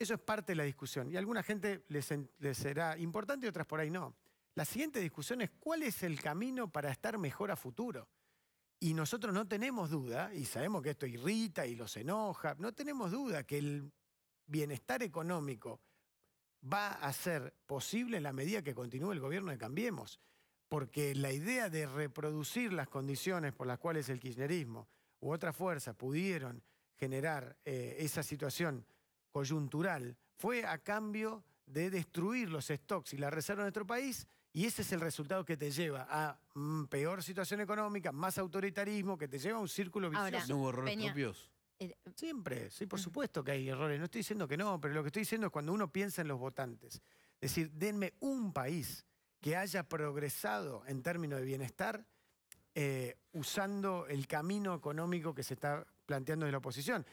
Eso es parte de la discusión. Y a alguna gente les, será importante y otras por ahí no. La siguiente discusión es cuál es el camino para estar mejor a futuro. Y nosotros no tenemos duda, y sabemos que esto irrita y los enoja, no tenemos duda que el bienestar económico va a ser posible en la medida que continúe el gobierno de Cambiemos. Porque la idea de reproducir las condiciones por las cuales el kirchnerismo u otra fuerza pudieron generar eh, esa situación coyuntural, fue a cambio de destruir los stocks y la reserva de nuestro país, y ese es el resultado que te lleva a mm, peor situación económica, más autoritarismo, que te lleva a un círculo vicioso. no errores propios. Eh, Siempre, sí, por supuesto que hay errores. No estoy diciendo que no, pero lo que estoy diciendo es cuando uno piensa en los votantes. Es decir, denme un país que haya progresado en términos de bienestar eh, usando el camino económico que se está planteando de la oposición.